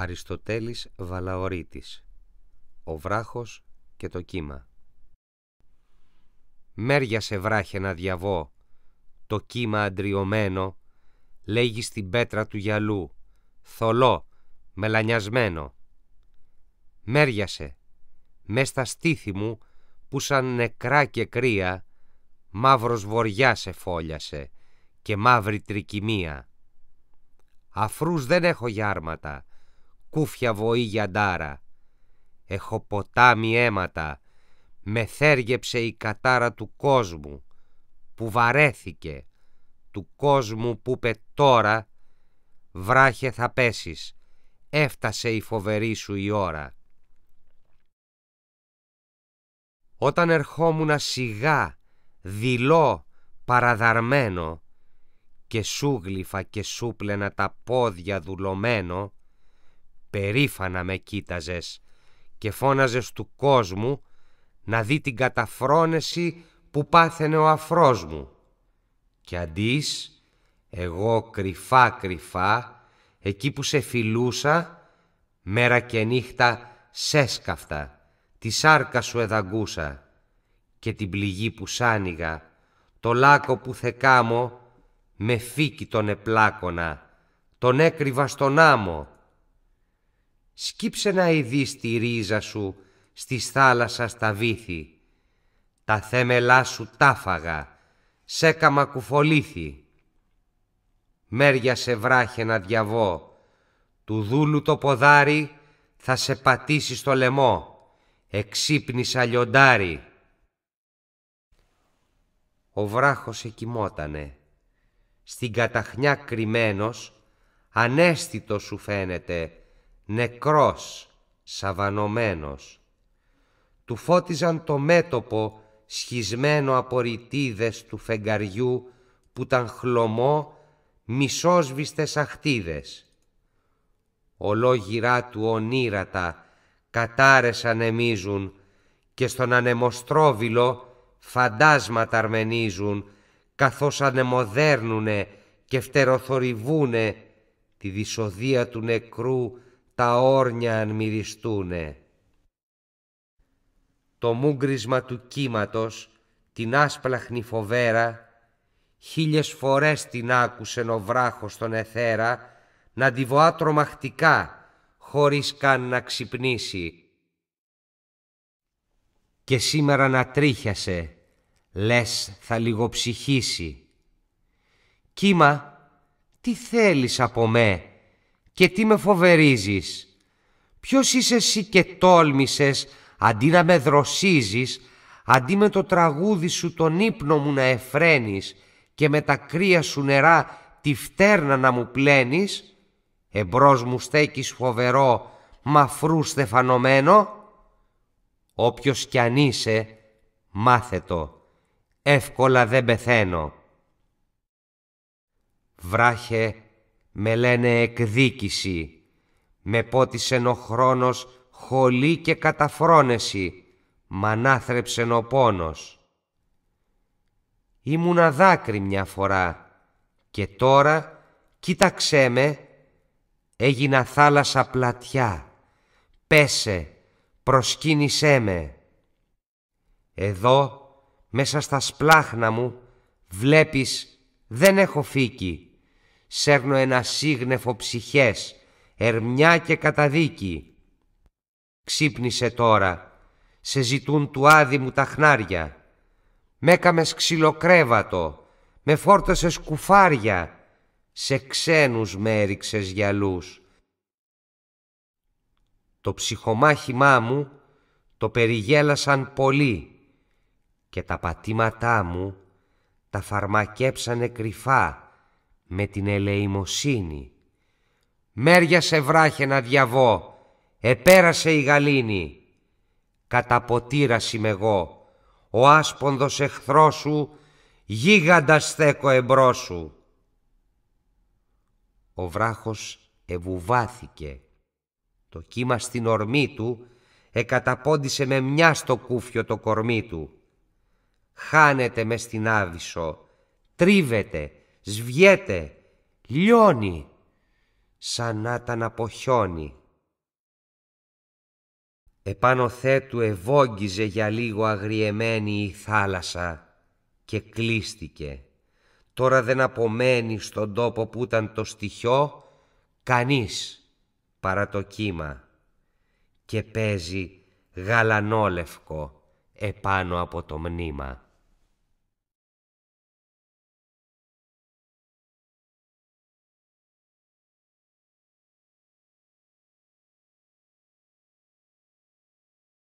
Αριστοτέλης Βαλαωρίτης Ο βράχος και το κύμα Μέρια σε βράχε να διαβώ Το κύμα αντριωμένο Λέγει στην πέτρα του γυαλού Θολό, μελανιασμένο Μέριασε Μες στα στήθη μου Που σαν νεκρά και κρύα Μαύρος βοριά σε φόλιασε Και μαύρη τρικυμία Αφρούς δεν έχω γιάρματα κούφια βοή για ντάρα. Έχω ποτάμι αίματα, με θέργεψε η κατάρα του κόσμου, που βαρέθηκε, του κόσμου που πε τώρα, βράχε θα πέσεις, έφτασε η φοβερή σου η ώρα. Όταν ερχόμουνα σιγά, δειλό, παραδαρμένο, και σούγλυφα και σούπλαινα τα πόδια δουλωμένο, περήφανα με κοίταζες και φώναζες του κόσμου να δει την καταφρόνεση που πάθαινε ο αφρός μου. Και αντίς, εγώ κρυφά κρυφά, εκεί που σε φιλούσα, μέρα και νύχτα σέσκαφτα, τη σάρκα σου εδαγκούσα και την πληγή που σάνιγα, το λάκο που θεκάμω, με φύκι τον επλάκωνα, τον έκρυβα στον άμμο, σκύψε να ειδείς τη ρίζα σου στις θάλασσας τα βήθη. Τα θέμελά σου τάφαγα, σέκαμα κουφολήθη. Μέρια σε βράχε να διαβώ, του δούλου το ποδάρι θα σε πατήσει στο λαιμό, εξύπνησα λιοντάρι. Ο βράχος εκοιμότανε, στην καταχνιά κρυμμένος, ανέστητο σου φαίνεται, νεκρός, σαβανωμένος. Του φώτιζαν το μέτωπο σχισμένο από ρητίδες του φεγγαριού που ήταν χλωμό μισόσβηστες αχτίδες. Ολόγυρά του ονείρατα κατάρες ανεμίζουν και στον ανεμοστρόβιλο φαντάσματα αρμενίζουν καθώς ανεμοδέρνουνε και φτεροθορυβούνε τη δυσοδεία του νεκρού τα όρνια αν μυριστούνε. Το μούγκρισμα του κύματος, την άσπλαχνη φοβέρα, χίλιες φορές την άκουσε ο βράχος τον εθέρα, να τη βοά τρομακτικά, χωρίς καν να ξυπνήσει. Και σήμερα να τρίχιασε, λες θα λιγοψυχήσει. Κύμα, τι θέλεις από μέ, και τι με φοβερίζεις. Ποιος είσαι εσύ και τόλμησες αντί να με δροσίζεις, αντί με το τραγούδι σου τον ύπνο μου να εφραίνεις και με τα κρύα σου νερά τη φτέρνα να μου πλένεις, εμπρός μου στέκεις φοβερό, μαφρού στεφανωμένο. Όποιος κι αν είσαι, μάθε το, εύκολα δεν πεθαίνω. Βράχε με λένε εκδίκηση. Με πότισεν ο χρόνος χολή και καταφρόνεση, μανάθρεψεν ο πόνος. Ήμουνα δάκρυ μια φορά και τώρα κοίταξέ με, έγινα θάλασσα πλατιά, πέσε, προσκύνησέ με. Εδώ, μέσα στα σπλάχνα μου, βλέπεις δεν έχω φύκη σέρνω ένα σύγνεφο ψυχές, ερμιά και καταδίκη. Ξύπνησε τώρα, σε ζητούν του άδη μου τα χνάρια. Μ' έκαμες ξυλοκρέβατο, με φόρτωσες κουφάρια, σε ξένους με έριξες γυαλούς. Το ψυχομάχημά μου το περιγέλασαν πολύ και τα πατήματά μου τα φαρμακέψανε κρυφά με την ελεημοσύνη. Μέρια σε βράχε να διαβώ, επέρασε η γαλήνη. Καταποτήρας είμαι εγώ, ο άσπονδος εχθρός σου, γίγαντα στέκω εμπρό σου. Ο βράχος ευουβάθηκε. Το κύμα στην ορμή του Εκαταπόντισε με μια στο κούφιο το κορμί του. Χάνεται μες στην άβυσο, τρίβεται, σβιέται, λιώνει, σαν να ήταν από χιόνι. Επάνω θέτου ευόγγιζε για λίγο αγριεμένη η θάλασσα και κλείστηκε. Τώρα δεν απομένει στον τόπο που ήταν το στοιχείο κανείς παρά το κύμα και παίζει γαλανόλευκο επάνω από το μνήμα.